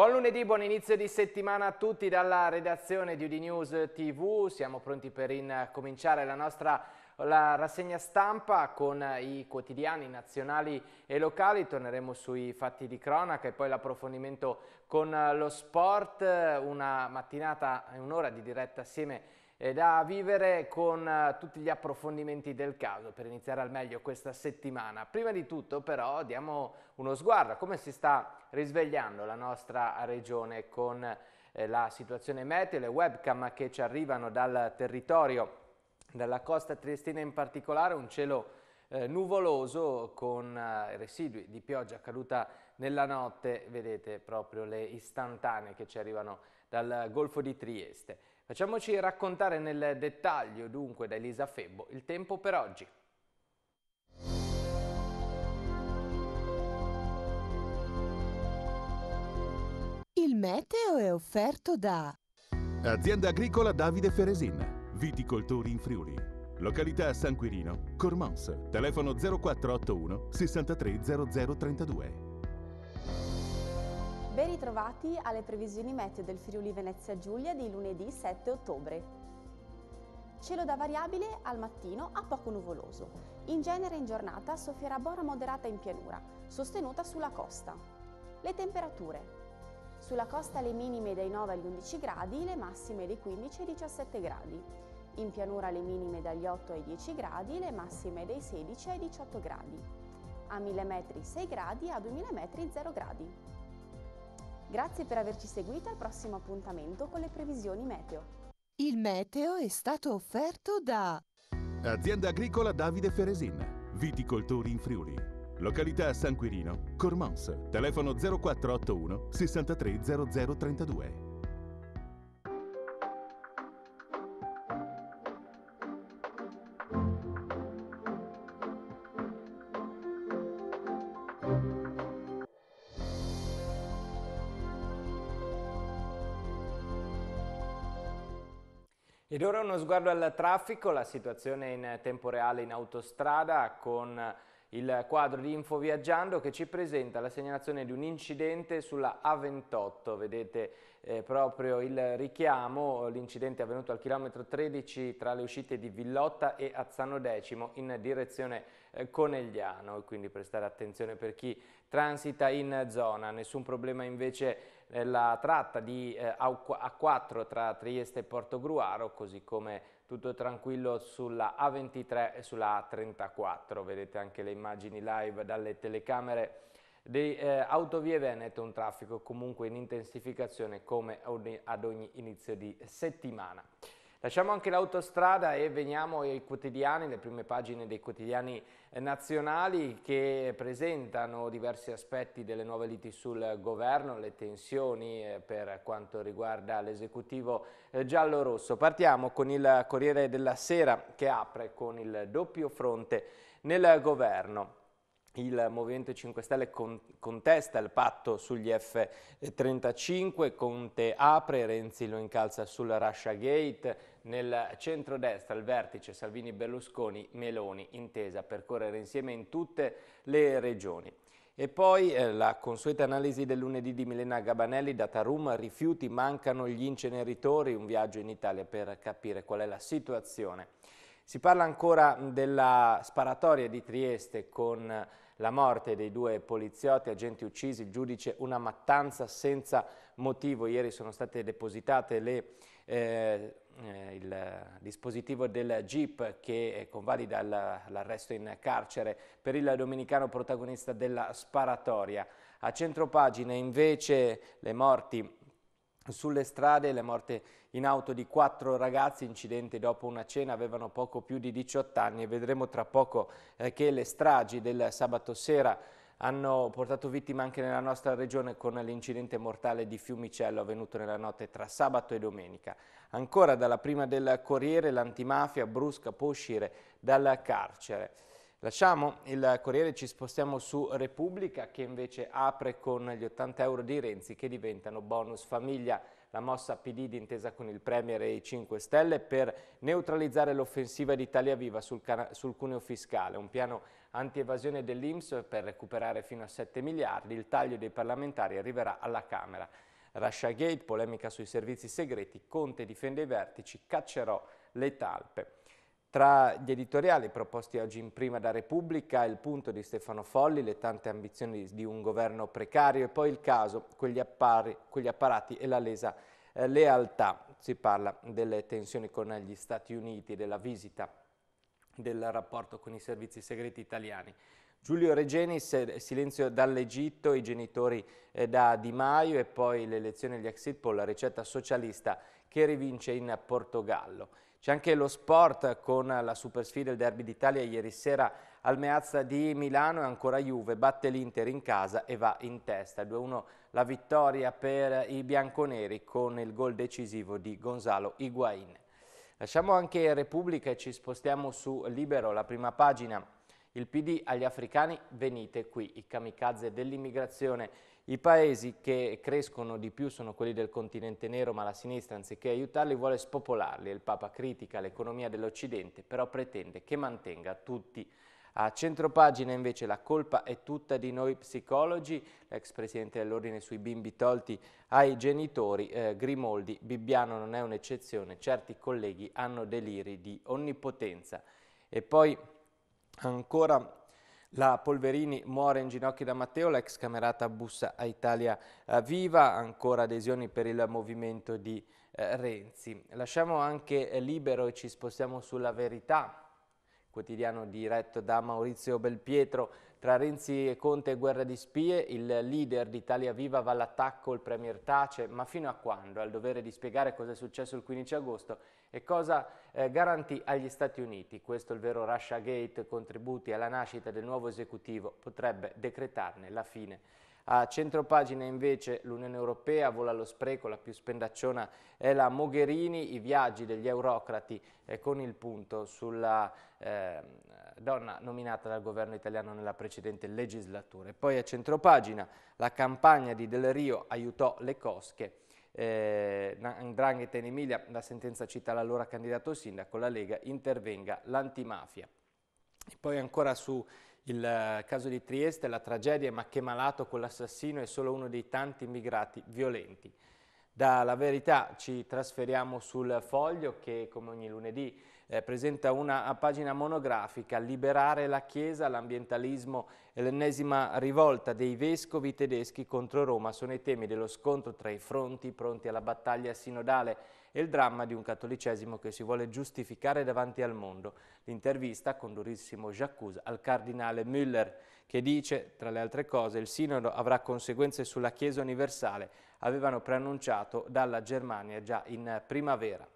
Buon lunedì, buon inizio di settimana a tutti dalla redazione di Udinews TV. Siamo pronti per cominciare la nostra la rassegna stampa con i quotidiani nazionali e locali, torneremo sui fatti di cronaca e poi l'approfondimento con lo sport, una mattinata e un'ora di diretta assieme a da vivere con eh, tutti gli approfondimenti del caso per iniziare al meglio questa settimana. Prima di tutto però diamo uno sguardo a come si sta risvegliando la nostra regione con eh, la situazione meteo, le webcam che ci arrivano dal territorio, dalla costa triestina in particolare, un cielo eh, nuvoloso con eh, residui di pioggia caduta nella notte, vedete proprio le istantanee che ci arrivano dal Golfo di Trieste. Facciamoci raccontare nel dettaglio dunque da Elisa Febbo il tempo per oggi. Il meteo è offerto da Azienda agricola Davide Feresin, viticoltori in Friuli. Località San Quirino, Cormons, telefono 0481 630032. Ben ritrovati alle previsioni meteo del Friuli Venezia Giulia di lunedì 7 ottobre. Cielo da variabile al mattino a poco nuvoloso. In genere in giornata soffierà bora moderata in pianura, sostenuta sulla costa. Le temperature. Sulla costa le minime dai 9 agli 11 gradi, le massime dai 15 ai 17 gradi. In pianura le minime dagli 8 ai 10 gradi, le massime dai 16 ai 18 gradi. A 1000 metri 6 gradi, a 2000 metri 0 gradi. Grazie per averci seguito al prossimo appuntamento con le previsioni meteo. Il meteo è stato offerto da Azienda agricola Davide Feresin, viticoltori in Friuli. Località San Quirino, Cormons, telefono 0481 630032. ora uno sguardo al traffico, la situazione in tempo reale in autostrada con il quadro di Info Viaggiando che ci presenta la segnalazione di un incidente sulla A28. Vedete eh, proprio il richiamo, l'incidente è avvenuto al chilometro 13 tra le uscite di Villotta e Azzano Decimo in direzione eh, Conegliano, quindi prestare attenzione per chi transita in zona. Nessun problema invece eh, la tratta di eh, A4 tra Trieste e Porto Gruaro, così come tutto tranquillo sulla A23 e sulla A34. Vedete anche le immagini live dalle telecamere di eh, Autovie Veneto, un traffico comunque in intensificazione come ad ogni inizio di settimana. Lasciamo anche l'autostrada e veniamo ai quotidiani, le prime pagine dei quotidiani eh, nazionali che presentano diversi aspetti delle nuove liti sul governo, le tensioni eh, per quanto riguarda l'esecutivo eh, giallo-rosso. Partiamo con il Corriere della Sera che apre con il doppio fronte nel governo il Movimento 5 Stelle con, contesta il patto sugli F-35, Conte apre, Renzi lo incalza sul Russia Gate, nel centro-destra il vertice Salvini-Berlusconi-Meloni, intesa percorrere insieme in tutte le regioni. E poi eh, la consueta analisi del lunedì di Milena Gabanelli, data room, rifiuti, mancano gli inceneritori, un viaggio in Italia per capire qual è la situazione si parla ancora della sparatoria di Trieste con la morte dei due poliziotti, agenti uccisi, il giudice una mattanza senza motivo. Ieri sono state depositate le, eh, eh il dispositivo del GIP che eh, convalida l'arresto in carcere per il domenicano protagonista della sparatoria. A centropagina invece le morti sulle strade le morte in auto di quattro ragazzi, incidente dopo una cena, avevano poco più di 18 anni e vedremo tra poco eh, che le stragi del sabato sera hanno portato vittime anche nella nostra regione con l'incidente mortale di Fiumicello avvenuto nella notte tra sabato e domenica. Ancora dalla prima del Corriere l'antimafia brusca può uscire dal carcere. Lasciamo il Corriere, ci spostiamo su Repubblica che invece apre con gli 80 euro di Renzi che diventano bonus famiglia la mossa PD d'intesa con il Premier e i 5 Stelle per neutralizzare l'offensiva d'Italia Viva sul, sul, cuneo fiscale, un piano anti-evasione dell'Inps per recuperare fino a 7 miliardi, il taglio dei parlamentari arriverà alla Camera. Russia Gate, polemica sui servizi segreti, Conte difende i vertici, caccerò le talpe. Tra gli editoriali proposti oggi in prima da Repubblica, il punto di Stefano Folli, le tante ambizioni di un governo precario e poi il caso, quegli, appari, quegli apparati e la lesa eh, lealtà. Si parla delle tensioni con gli Stati Uniti, della visita, del rapporto con i servizi segreti italiani. Giulio Regeni, silenzio dall'Egitto, i genitori eh, da Di Maio e poi l'elezione degli exit poll, la ricetta socialista che rivince in Portogallo. C'è anche lo sport con la super sfida del derby d'Italia ieri sera al Meazza di Milano e ancora Juve, batte l'Inter in casa e va in testa. 2-1 la vittoria per i bianconeri con il gol decisivo di Gonzalo Higuain. Lasciamo anche Repubblica e ci spostiamo su Libero, la prima pagina. Il PD agli africani, venite qui, i kamikaze dell'immigrazione i paesi che crescono di più sono quelli del continente nero, ma la sinistra, anziché aiutarli, vuole spopolarli. Il Papa critica l'economia dell'Occidente, però pretende che mantenga tutti a centropagina invece la colpa è tutta di noi psicologi, l'ex presidente dell'ordine sui bimbi tolti ai genitori, eh, Grimoldi, Bibbiano non è un'eccezione, certi colleghi hanno deliri di onnipotenza. E poi ancora la Polverini muore in ginocchio da Matteo, l'ex camerata bussa a Italia eh, Viva, ancora adesioni per il movimento di eh, Renzi. Lasciamo anche eh, libero e ci spostiamo sulla verità, quotidiano diretto da Maurizio Belpietro, tra Renzi e Conte e guerra di spie, il leader d'Italia Viva va all'attacco, il premier tace, ma fino a quando? Al dovere di spiegare cosa è successo il 15 agosto e cosa eh, garantì agli Stati Uniti. Questo è il vero Russia Gate, contributi alla nascita del nuovo esecutivo, potrebbe decretarne la fine. A centro pagina invece l'Unione Europea vola allo spreco, la più spendacciona è la Mogherini, i viaggi degli eurocrati eh, con il punto sulla eh, donna nominata dal governo italiano nella precedente legislatura. E poi a centro pagina la campagna di Del Rio aiutò le cosche, eh, Ndrangheta in Emilia, la sentenza cita l'allora candidato sindaco, la Lega intervenga l'antimafia. E poi ancora su il eh, caso di Trieste, la tragedia, ma che malato quell'assassino è solo uno dei tanti immigrati violenti. Dalla verità ci trasferiamo sul foglio che come ogni lunedì eh, presenta una pagina monografica Liberare la Chiesa, l'ambientalismo e l'ennesima rivolta dei vescovi tedeschi contro Roma sono i temi dello scontro tra i fronti pronti alla battaglia sinodale e il dramma di un cattolicesimo che si vuole giustificare davanti al mondo l'intervista con durissimo Jacques al cardinale Müller che dice, tra le altre cose, il sinodo avrà conseguenze sulla Chiesa universale, avevano preannunciato dalla Germania già in primavera.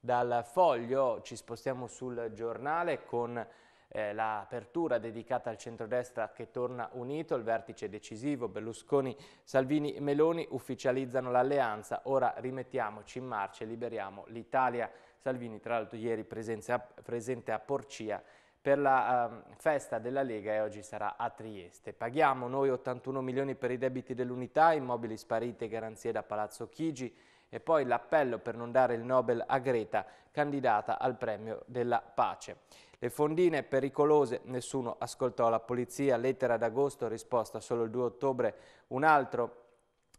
Dal foglio ci spostiamo sul giornale con eh, l'apertura dedicata al centrodestra che torna unito, il vertice decisivo, Berlusconi, Salvini, e Meloni ufficializzano l'alleanza, ora rimettiamoci in marcia e liberiamo l'Italia. Salvini tra l'altro ieri presenza, presente a Porcia per la eh, festa della Lega e oggi sarà a Trieste. Paghiamo noi 81 milioni per i debiti dell'unità, immobili spariti e garanzie da Palazzo Chigi e poi l'appello per non dare il Nobel a Greta, candidata al premio della pace. Le fondine pericolose, nessuno ascoltò la polizia, lettera d'agosto, risposta solo il 2 ottobre, un altro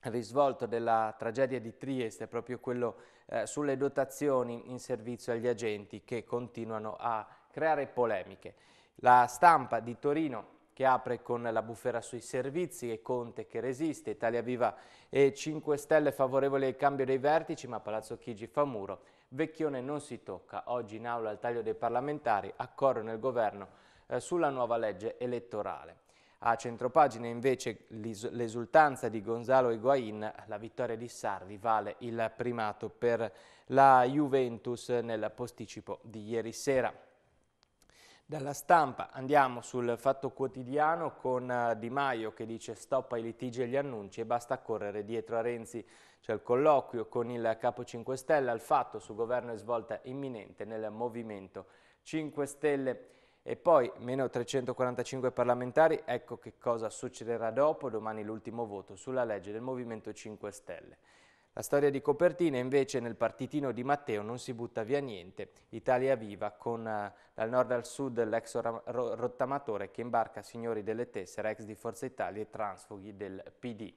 risvolto della tragedia di Trieste è proprio quello eh, sulle dotazioni in servizio agli agenti che continuano a creare polemiche. La stampa di Torino che apre con la bufera sui servizi e Conte che resiste, Italia Viva e 5 Stelle favorevoli al cambio dei vertici, ma Palazzo Chigi fa muro Vecchione non si tocca, oggi in aula al taglio dei parlamentari, accordo nel governo eh, sulla nuova legge elettorale. A centropagina invece l'esultanza di Gonzalo Higuain, la vittoria di Sarri vale il primato per la Juventus nel posticipo di ieri sera. Dalla stampa andiamo sul Fatto Quotidiano con eh, Di Maio che dice stop ai litigi e gli annunci e basta correre dietro a Renzi. C'è il colloquio con il capo 5 Stelle al fatto su governo e svolta imminente nel Movimento 5 Stelle. E poi meno 345 parlamentari, ecco che cosa succederà dopo, domani l'ultimo voto sulla legge del Movimento 5 Stelle. La storia di copertina invece nel partitino di Matteo non si butta via niente. Italia Viva con uh, dal nord al sud l'ex rottamatore che imbarca signori delle tessere, ex di Forza Italia e transfughi del PD.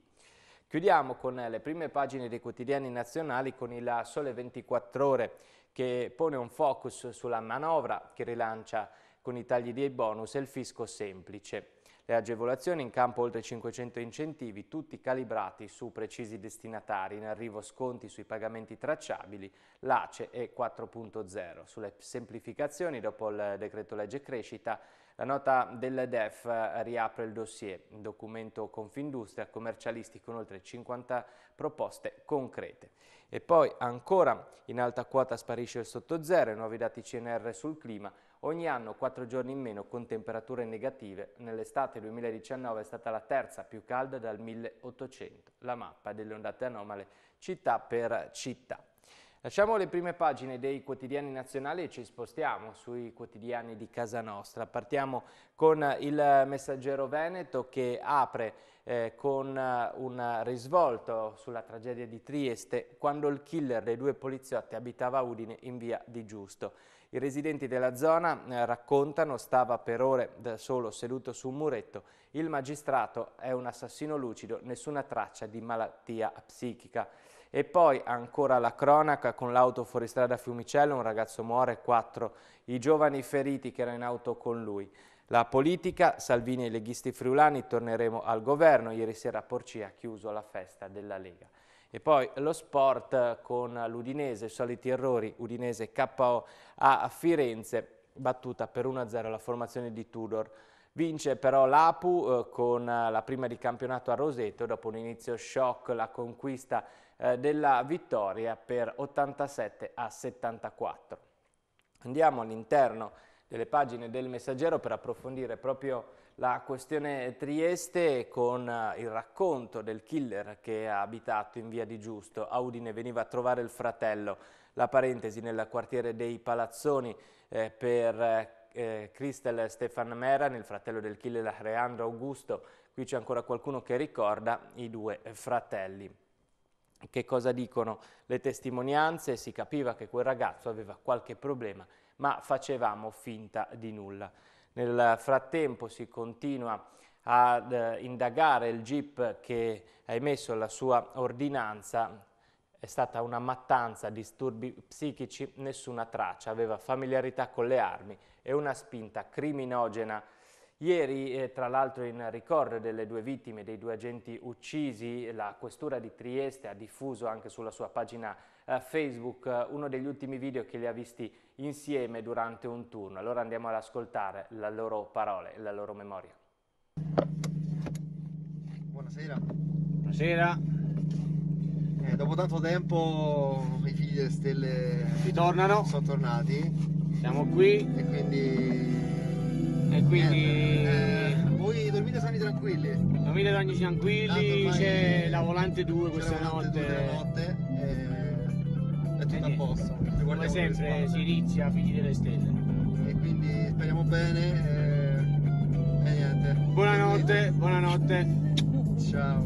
Chiudiamo con eh, le prime pagine dei quotidiani nazionali con il Sole 24 Ore che pone un focus sulla manovra che rilancia con i tagli dei bonus e il fisco semplice. Le agevolazioni in campo oltre 500 incentivi, tutti calibrati su precisi destinatari, in arrivo sconti sui pagamenti tracciabili, l'ACE e 4.0. Sulle semplificazioni, dopo il decreto legge crescita, la nota del DEF riapre il dossier, un documento Confindustria, commercialisti con oltre 50 proposte concrete. E poi ancora in alta quota sparisce il sotto zero, i nuovi dati CNR sul clima, ogni anno 4 giorni in meno con temperature negative. Nell'estate 2019 è stata la terza più calda dal 1800, la mappa delle ondate anomale città per città. Lasciamo le prime pagine dei quotidiani nazionali e ci spostiamo sui quotidiani di casa nostra. Partiamo con il messaggero Veneto che apre eh, con eh, un risvolto sulla tragedia di Trieste quando il killer dei due poliziotti abitava a Udine in via di Giusto. I residenti della zona eh, raccontano stava per ore da solo seduto su un muretto. Il magistrato è un assassino lucido, nessuna traccia di malattia psichica. E poi ancora la cronaca con l'auto fuoristrada a Fiumicello, un ragazzo muore, quattro i giovani feriti che erano in auto con lui. La politica, Salvini e i leghisti friulani, torneremo al governo. Ieri sera a Porcia ha chiuso la festa della Lega. E poi lo sport con l'Udinese, soliti errori, Udinese KO a Firenze, battuta per 1-0 la formazione di Tudor. Vince però l'Apu eh, con la prima di campionato a Roseto, dopo un inizio shock la conquista eh, della vittoria per 87 a 74. Andiamo all'interno delle pagine del Messaggero per approfondire proprio la questione Trieste con eh, il racconto del killer che ha abitato in via di Giusto. A Udine veniva a trovare il fratello, la parentesi nel quartiere dei Palazzoni eh, per eh, eh Christel Stefan Meran, il fratello del killer Reandro Augusto. Qui c'è ancora qualcuno che ricorda i due fratelli. Che cosa dicono le testimonianze? Si capiva che quel ragazzo aveva qualche problema, ma facevamo finta di nulla. Nel frattempo si continua ad eh, indagare il GIP che ha emesso la sua ordinanza è stata una mattanza, disturbi psichici, nessuna traccia, aveva familiarità con le armi e una spinta criminogena. Ieri, eh, tra l'altro in ricordo delle due vittime, dei due agenti uccisi, la Questura di Trieste ha diffuso anche sulla sua pagina eh, Facebook eh, uno degli ultimi video che li ha visti insieme durante un turno. Allora andiamo ad ascoltare le loro parole, la loro memoria. Buonasera. Buonasera. Eh, dopo tanto tempo i figli delle stelle Ritornano. sono tornati. Siamo qui. E quindi... E quindi... Eh, eh, voi dormite sani tranquilli. Dormite sani tranquilli, c'è la volante 2 questa volante notte. Due notte. Eh, è tutto a posto come sempre Sirizia, figli delle stelle. E quindi speriamo bene e, eh, e niente. Buonanotte, buonanotte. Ciao.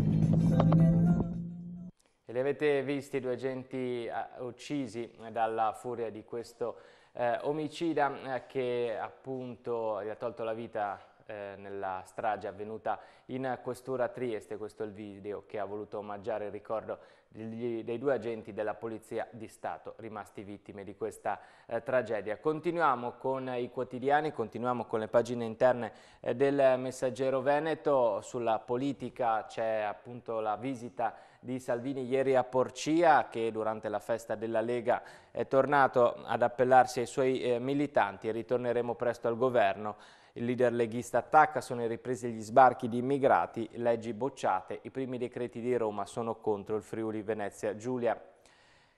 E li avete visti i due agenti eh, uccisi dalla furia di questo eh, omicida eh, che appunto gli ha tolto la vita eh, nella strage avvenuta in questura Trieste, questo è il video che ha voluto omaggiare il ricordo dei due agenti della Polizia di Stato rimasti vittime di questa eh, tragedia. Continuiamo con i quotidiani, continuiamo con le pagine interne eh, del Messaggero Veneto, sulla politica c'è appunto la visita di Salvini ieri a Porcia che durante la festa della Lega è tornato ad appellarsi ai suoi eh, militanti e ritorneremo presto al governo. Il leader leghista attacca, sono in riprese gli sbarchi di immigrati, leggi bocciate, i primi decreti di Roma sono contro il Friuli Venezia Giulia.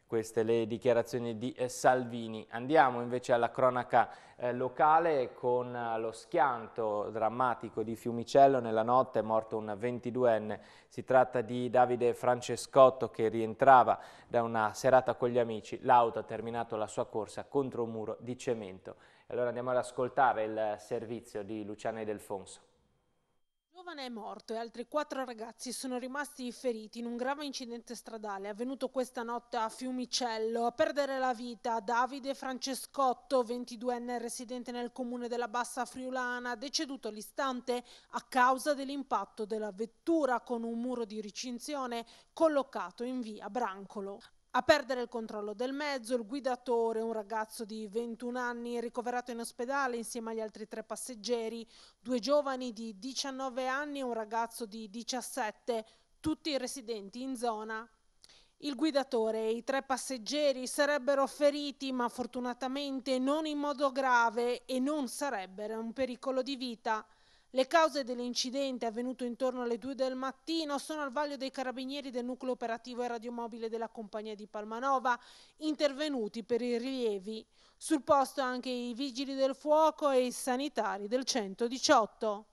Queste le dichiarazioni di eh, Salvini. Andiamo invece alla cronaca eh, locale con eh, lo schianto drammatico di Fiumicello. Nella notte è morto un 22enne. Si tratta di Davide Francescotto che rientrava da una serata con gli amici. L'auto ha terminato la sua corsa contro un muro di cemento. Allora andiamo ad ascoltare il servizio di Luciana Edelfonso. Il giovane è morto e altri quattro ragazzi sono rimasti feriti in un grave incidente stradale avvenuto questa notte a Fiumicello. A perdere la vita Davide Francescotto, 22enne residente nel comune della Bassa Friulana, deceduto all'istante a causa dell'impatto della vettura con un muro di recinzione collocato in via Brancolo. A perdere il controllo del mezzo, il guidatore, un ragazzo di 21 anni ricoverato in ospedale insieme agli altri tre passeggeri, due giovani di 19 anni e un ragazzo di 17, tutti residenti in zona. Il guidatore e i tre passeggeri sarebbero feriti, ma fortunatamente non in modo grave e non sarebbero un pericolo di vita. Le cause dell'incidente avvenuto intorno alle 2 del mattino sono al vaglio dei carabinieri del nucleo operativo e radiomobile della compagnia di Palmanova, intervenuti per i rilievi. Sul posto anche i vigili del fuoco e i sanitari del 118.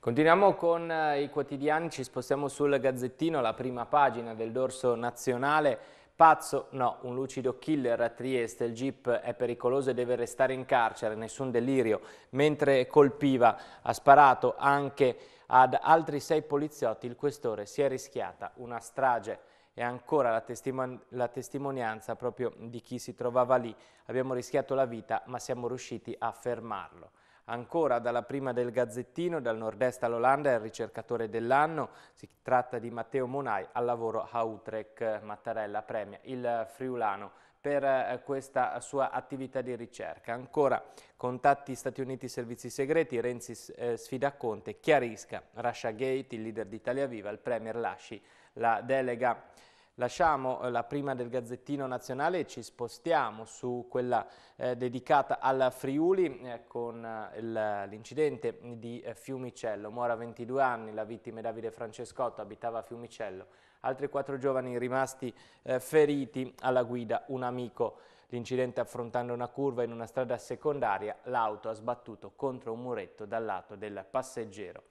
Continuiamo con eh, i quotidiani, ci spostiamo sul Gazzettino, la prima pagina del dorso nazionale. Pazzo? No, un lucido killer a Trieste, il jeep è pericoloso e deve restare in carcere, nessun delirio. Mentre colpiva ha sparato anche ad altri sei poliziotti, il questore si è rischiata una strage e ancora la, testimon la, testimonianza proprio di chi si trovava lì. Abbiamo rischiato la vita ma siamo riusciti a fermarlo. Ancora dalla prima del Gazzettino, dal nord-est all'Olanda, è il ricercatore dell'anno. Si tratta di Matteo Monai al lavoro a Utrecht. Mattarella premia il friulano per eh, questa sua attività di ricerca. Ancora contatti Stati Uniti servizi segreti, Renzi eh, sfida Conte, chiarisca Russia Gate, il leader d'Italia Viva, il Premier lasci la delega Lasciamo eh, la prima del Gazzettino Nazionale e ci spostiamo su quella eh, dedicata al Friuli eh, con eh, l'incidente di eh, Fiumicello. Muore a 22 anni, la vittima è Davide Francescotto, abitava a Fiumicello. Altri quattro giovani rimasti eh, feriti alla guida, un amico. L'incidente affrontando una curva in una strada secondaria, l'auto ha sbattuto contro un muretto dal lato del passeggero.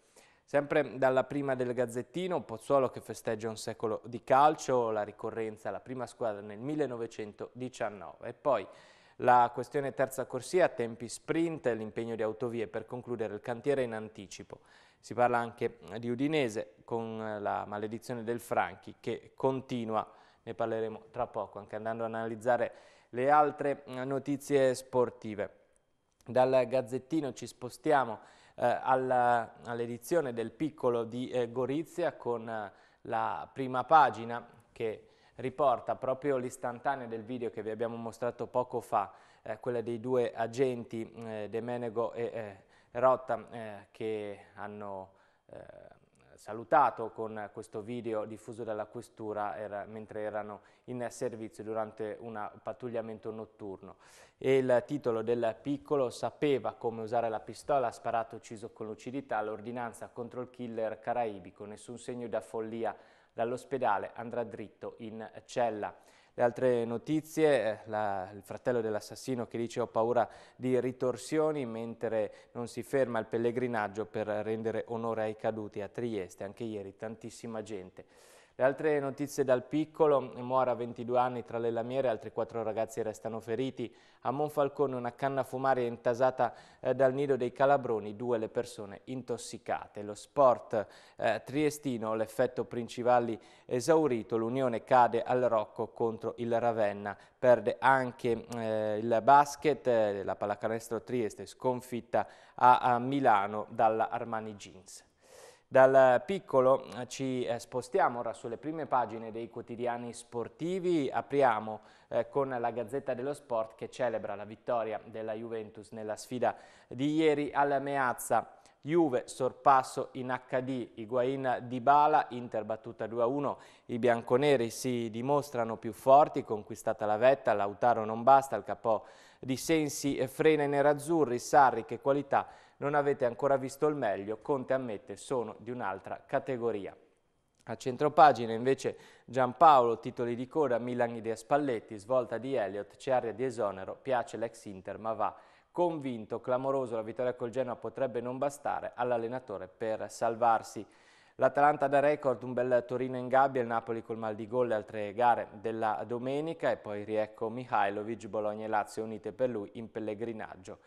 Sempre dalla prima del Gazzettino, Pozzuolo che festeggia un secolo di calcio, la ricorrenza alla prima squadra nel 1919. E poi la questione terza corsia, tempi sprint, l'impegno di autovie per concludere il cantiere in anticipo. Si parla anche di Udinese con la maledizione del Franchi che continua, ne parleremo tra poco, anche andando ad analizzare le altre notizie sportive. Dal Gazzettino ci spostiamo eh, all'edizione del Piccolo di eh, Gorizia con eh, la prima pagina che riporta proprio l'istantanea del video che vi abbiamo mostrato poco fa, quella dei due agenti De Menego e Rotta che hanno salutato con questo video diffuso dalla questura era, mentre erano in servizio durante un pattugliamento notturno. E il titolo del piccolo sapeva come usare la pistola, sparato ucciso con lucidità, l'ordinanza contro il killer caraibico, nessun segno di follia dall'ospedale, andrà dritto in cella. Le altre notizie, eh, la, il fratello dell'assassino che dice ho paura di ritorsioni mentre non si ferma il pellegrinaggio per rendere onore ai caduti a Trieste, anche ieri tantissima gente. Le altre notizie dal piccolo, muore a 22 anni tra le lamiere, altri quattro ragazzi restano feriti. A Monfalcone una canna fumaria intasata eh, dal nido dei calabroni, due le persone intossicate. Lo sport eh, triestino, l'effetto Principali esaurito, l'Unione cade al Rocco contro il Ravenna. Perde anche eh, il basket, eh, la pallacanestro Trieste sconfitta a, a Milano dalla Armani Jeans. Dal piccolo eh, ci eh, spostiamo ora sulle prime pagine dei quotidiani sportivi, apriamo eh, con la Gazzetta dello Sport che celebra la vittoria della Juventus nella sfida di ieri alla Meazza. Juve sorpasso in HD, Higuain di Bala, Inter battuta 2-1, i bianconeri si dimostrano più forti, conquistata la vetta, Lautaro non basta, il capò di Sensi eh, frena i nerazzurri, Sarri che qualità non avete ancora visto il meglio, Conte ammette sono di un'altra categoria. A centropagina invece Giampaolo, titoli di coda, Milan idea Spalletti, svolta di Elliott, c'è aria di esonero, piace l'ex Inter ma va convinto, clamoroso, la vittoria col Genoa potrebbe non bastare all'allenatore per salvarsi. L'Atalanta da record, un bel Torino in gabbia, il Napoli col mal di gol, le altre gare della domenica e poi riecco Mihailovic, Bologna e Lazio unite per lui in pellegrinaggio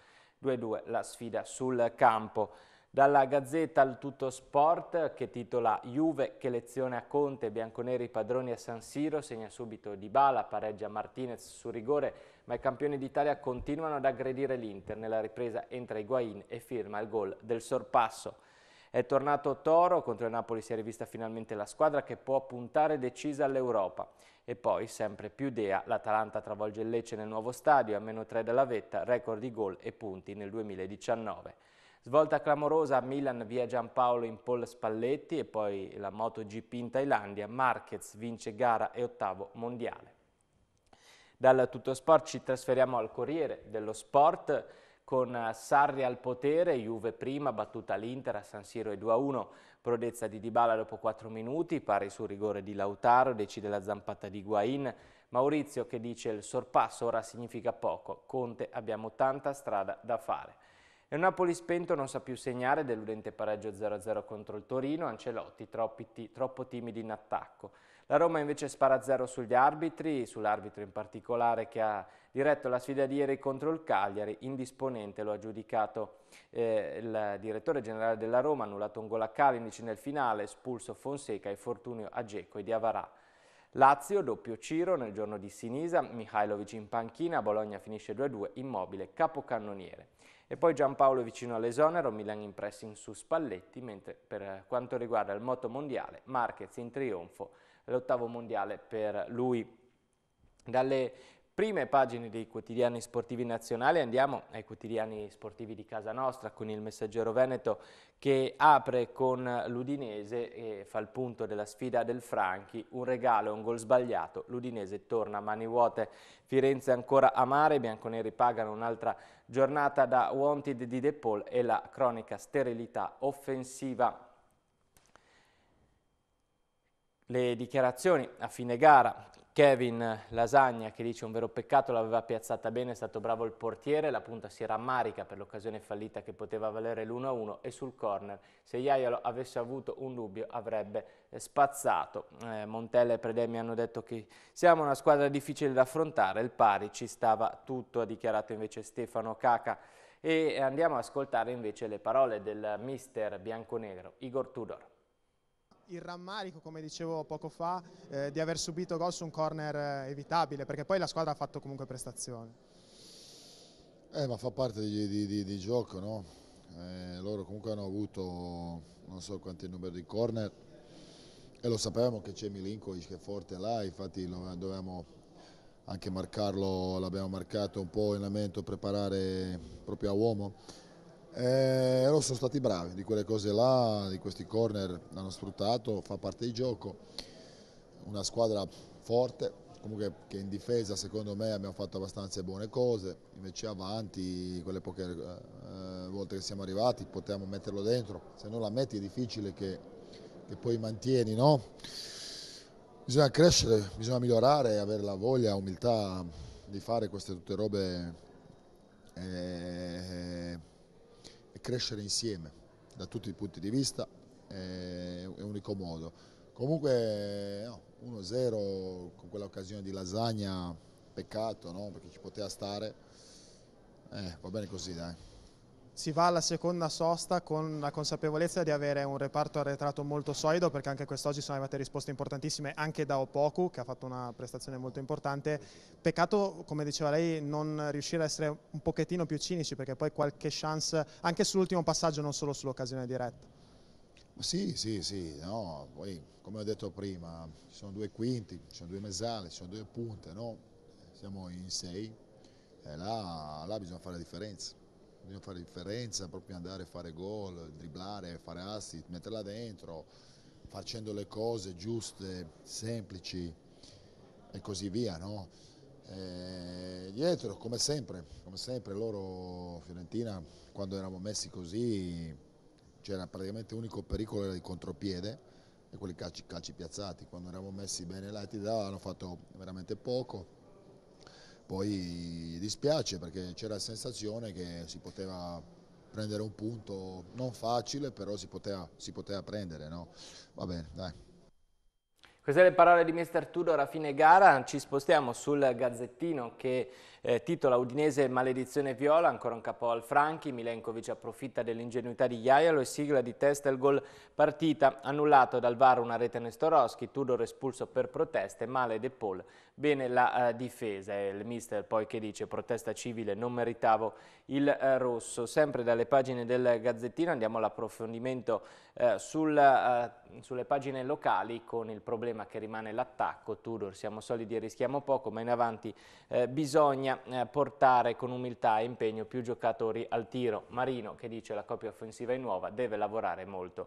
2-2 la sfida sul campo. Dalla Gazzetta al Tutto Sport che titola Juve che lezione a Conte, Bianconeri padroni a San Siro, segna subito Di Bala, pareggia Martinez su rigore, ma i campioni d'Italia continuano ad aggredire l'Inter. Nella ripresa entra Higuain e firma il gol del sorpasso. È tornato Toro, contro il Napoli si è rivista finalmente la squadra che può puntare decisa all'Europa. E poi, sempre più dea, l'Atalanta travolge il Lecce nel nuovo stadio, a meno 3 della vetta, record di gol e punti nel 2019. Svolta clamorosa a Milan via Giampaolo in Paul Spalletti e poi la MotoGP in Thailandia, Marquez vince gara e ottavo mondiale. Dal Tutto Sport ci trasferiamo al Corriere dello Sport, con eh, Sarri al potere, Juve prima, battuta l'Inter a San Siro e 2-1, prodezza di Dybala dopo 4 minuti, pari sul rigore di Lautaro, decide la zampata di Guain, Maurizio che dice il sorpasso ora significa poco, Conte abbiamo tanta strada da fare. E un Napoli spento non sa più segnare, deludente pareggio 0-0 contro il Torino, Ancelotti troppo timidi in attacco. La Roma invece spara a zero sugli arbitri, sull'arbitro in particolare che ha diretto la sfida di ieri contro il Cagliari, indisponente lo ha giudicato eh, il direttore generale della Roma, annullato un gol a Calindici nel finale, espulso Fonseca e Fortunio a e di Avarà. Lazio, doppio Ciro nel giorno di Sinisa, Mihailovic in panchina, Bologna finisce 2-2, Immobile capocannoniere. E poi Giampaolo vicino all'esonero, Milan in pressing su Spalletti, mentre per quanto riguarda il moto mondiale, Marquez in trionfo l'ottavo mondiale per lui. Dalle prime pagine dei quotidiani sportivi nazionali andiamo ai quotidiani sportivi di casa nostra con il messaggero Veneto che apre con l'Udinese e fa il punto della sfida del Franchi, un regalo, un gol sbagliato, l'Udinese torna a mani vuote, Firenze ancora amare, i bianconeri pagano un'altra giornata da Wanted di De Paul e la cronica sterilità offensiva le dichiarazioni a fine gara. Kevin Lasagna che dice un vero peccato, l'aveva piazzata bene, è stato bravo il portiere, la punta si rammarica per l'occasione fallita che poteva valere l'1-1 e sul corner se Iaiolo avesse avuto un dubbio avrebbe eh, spazzato. Eh, Montella e Predemi hanno detto che siamo una squadra difficile da affrontare, il pari ci stava tutto, ha dichiarato invece Stefano Caca e andiamo ad ascoltare invece le parole del mister bianconegro Igor Tudor il rammarico, come dicevo poco fa, eh, di aver subito gol su un corner eh, evitabile, perché poi la squadra ha fatto comunque prestazione. Eh, ma fa parte di, di, di, di gioco, no? Eh, loro comunque hanno avuto non so quanti numeri di corner e lo sapevamo che c'è Milinkovic che è forte là, infatti lo, dovevamo anche marcarlo, l'abbiamo marcato un po' in lamento, preparare proprio a uomo eh, loro sono stati bravi di quelle cose là, di questi corner l'hanno sfruttato, fa parte di gioco. Una squadra forte, comunque che in difesa secondo me abbiamo fatto abbastanza buone cose, invece avanti, quelle poche eh, eh, volte che siamo arrivati potevamo metterlo dentro, se non la metti è difficile che, che poi mantieni, no? Bisogna crescere, bisogna migliorare, avere la voglia, umiltà di fare queste tutte robe. Eh, crescere insieme da tutti i punti di vista è, è unico modo. Comunque no, 1-0 con quell'occasione di lasagna, peccato no? perché ci poteva stare, eh, va bene così dai si va alla seconda sosta con la consapevolezza di avere un reparto arretrato molto solido perché anche quest'oggi sono arrivate risposte importantissime anche da Opoku che ha fatto una prestazione molto importante. Peccato, come diceva lei, non riuscire a essere un pochettino più cinici perché poi qualche chance anche sull'ultimo passaggio non solo sull'occasione diretta. Sì, sì, sì, no, poi come ho detto prima ci sono due quinti, ci sono due mezzali, ci sono due punte, no? siamo in sei e là, là bisogna fare la differenza bisogna fare differenza, proprio andare a fare gol, dribblare, fare assist, metterla dentro, facendo le cose giuste, semplici e così via. No? E eh, dietro, come sempre, come sempre loro, Fiorentina, quando eravamo messi così, c'era praticamente l'unico pericolo era il contropiede e quelli calci, calci piazzati. Quando eravamo messi bene là e ti davano, hanno fatto veramente poco poi dispiace perché c'era la sensazione che si poteva prendere un punto non facile, però si poteva, si poteva prendere, no? Va bene, dai. Queste le parole di mister Tudor a fine gara, ci spostiamo sul gazzettino che eh, titola Udinese maledizione viola, ancora un capo al Franchi, Milenkovic approfitta dell'ingenuità di Iaialo e sigla di testa il gol partita, annullato dal VAR una rete Nestorowski, Tudor espulso per proteste, Male De Paul Bene la eh, difesa, eh, il mister poi che dice protesta civile, non meritavo il eh, rosso. Sempre dalle pagine del Gazzettino andiamo all'approfondimento eh, sul, eh, sulle pagine locali con il problema che rimane l'attacco. Tudor, siamo solidi e rischiamo poco, ma in avanti eh, bisogna portare con umiltà e impegno più giocatori al tiro. Marino che dice la coppia offensiva è nuova, deve lavorare molto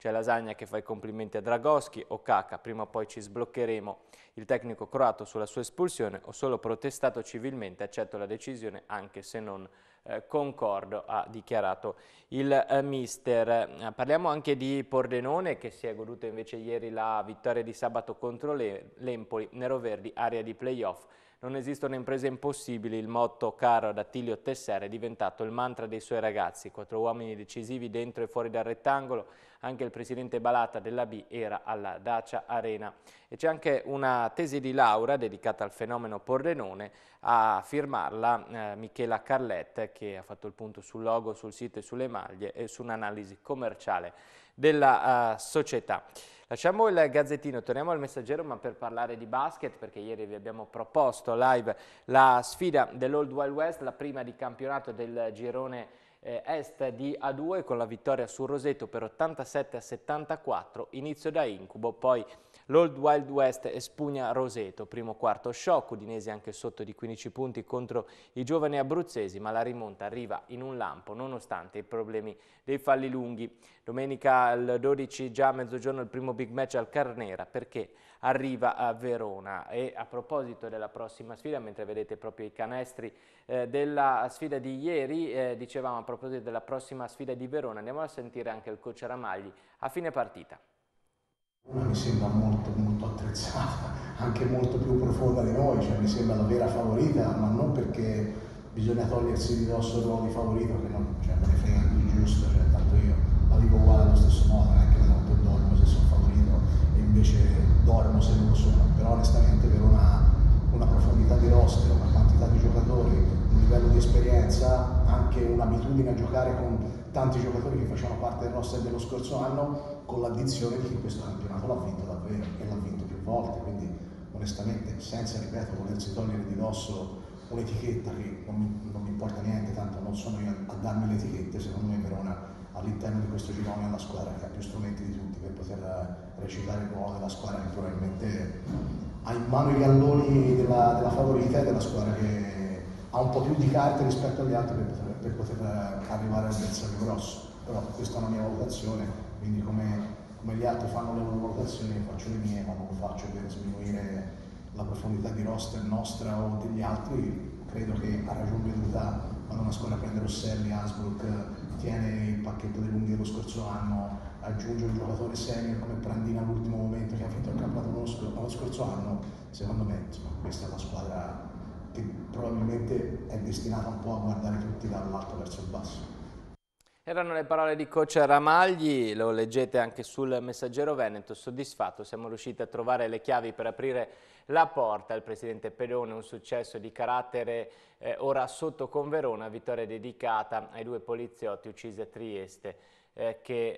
c'è Lasagna che fa i complimenti a Dragoschi, Okaka, prima o poi ci sbloccheremo il tecnico croato sulla sua espulsione, ho solo protestato civilmente, accetto la decisione anche se non eh, concordo, ha dichiarato il eh, mister. Eh, parliamo anche di Pordenone che si è goduto invece ieri la vittoria di sabato contro l'Empoli, Neroverdi, area di playoff non esistono imprese impossibili, il motto caro ad Attilio Tessera è diventato il mantra dei suoi ragazzi, quattro uomini decisivi dentro e fuori dal rettangolo, anche il presidente Balata della B era alla Dacia Arena. E c'è anche una tesi di laurea dedicata al fenomeno Pordenone, a firmarla eh, Michela Carlette che ha fatto il punto sul logo, sul sito e sulle maglie e su un'analisi commerciale della uh, società. Lasciamo il gazzettino, torniamo al messaggero ma per parlare di basket perché ieri vi abbiamo proposto live la sfida dell'Old Wild West, la prima di campionato del girone eh, est di A2 con la vittoria su Roseto per 87 a 74, inizio da incubo, poi L'Old Wild West espugna Roseto, primo quarto shock, Udinese anche sotto di 15 punti contro i giovani abruzzesi, ma la rimonta arriva in un lampo nonostante i problemi dei falli lunghi. Domenica al 12 già a mezzogiorno il primo big match al Carnera perché arriva a Verona e a proposito della prossima sfida, mentre vedete proprio i canestri eh, della sfida di ieri, eh, dicevamo a proposito della prossima sfida di Verona, andiamo a sentire anche il coach Ramagli a fine partita. Una mi sembra molto, molto attrezzata, anche molto più profonda di noi, cioè mi sembra la vera favorita, ma non perché bisogna togliersi di dosso il ruolo di favorito, che non cioè, me ne frega più giusto, cioè, tanto io la vivo uguale allo stesso modo, non è che la notte dormo se sono favorito e invece dormo se non lo sono, però onestamente per una, una profondità di roster, una quantità di giocatori, un livello di esperienza, anche un'abitudine a giocare con tanti giocatori che facevano parte del roster dello scorso anno con l'addizione di chi questo campionato l'ha vinto davvero e l'ha vinto più volte, quindi onestamente senza, ripeto, volersi togliere di dosso un'etichetta che non mi, non mi, importa niente, tanto non sono io a darmi le etichette, secondo me Verona all'interno di questo girone è la squadra che ha più strumenti di tutti per poter recitare il ruolo della squadra che probabilmente ha in mano i galloni della, della favorita e della squadra che ha un po' più di carte rispetto agli altri per poter per poter eh, arrivare al bersaglio grosso, però questa è una mia valutazione, quindi come, come gli altri fanno le loro valutazioni faccio le mie, ma non lo faccio per sminuire la profondità di roster nostra o degli altri, credo che a ragion veduta quando una squadra prende Rosselli, Asbrook tiene il pacchetto dei lunghi dello scorso anno, aggiunge un giocatore senior come Prandina all'ultimo momento che ha finito il campionato lo, scorso anno, secondo me insomma, questa è la squadra che probabilmente è destinata un po' a guardare tutti dall'alto verso il basso. Erano le parole di coach Ramagli, lo leggete anche sul Messaggero Veneto, soddisfatto, siamo riusciti a trovare le chiavi per aprire la porta al presidente Pelone, un successo di carattere eh, ora sotto con Verona, vittoria dedicata ai due poliziotti uccisi a Trieste eh, che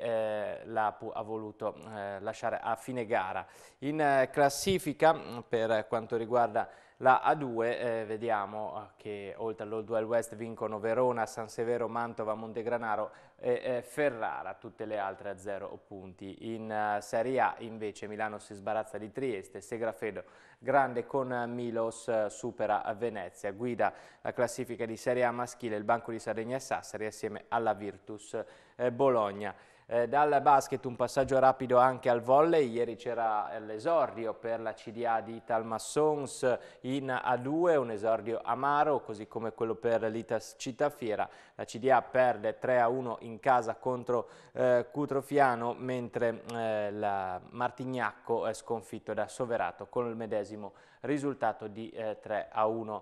eh, l'APU ha voluto eh, lasciare a fine gara. In eh, classifica per quanto riguarda la A2 eh, vediamo eh, che oltre all'Old Well West vincono Verona, San Severo, Mantova, Montegranaro e eh, Ferrara, tutte le altre a zero punti. In eh, Serie A invece Milano si sbarazza di Trieste, Segrafedo grande con Milos eh, supera Venezia, guida la classifica di Serie A maschile il Banco di Sardegna e Sassari assieme alla Virtus eh, Bologna. Eh, dal basket un passaggio rapido anche al volley, ieri c'era l'esordio per la CDA di Talmassons in A2, un esordio amaro così come quello per l'Itas Cittafiera, la CDA perde 3-1 in casa contro eh, Cutrofiano mentre eh, la Martignacco è sconfitto da Soverato con il medesimo risultato di 3-1. Eh,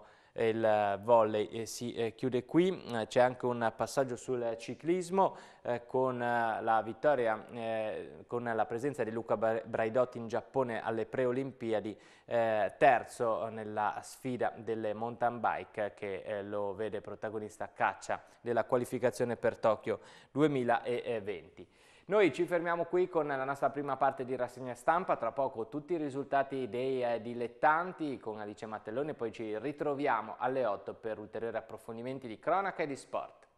il volley si eh, chiude qui, eh, c'è anche un passaggio sul ciclismo eh, con la vittoria, con la presenza di Luca Braidotti in Giappone alle preolimpiadi, terzo nella sfida delle mountain bike che lo vede protagonista a caccia della qualificazione per Tokyo 2020. Noi ci fermiamo qui con la nostra prima parte di rassegna stampa, tra poco tutti i risultati dei eh, dilettanti con Alice Mattelloni, poi ci ritroviamo alle 8 per ulteriori approfondimenti di cronaca e di sport.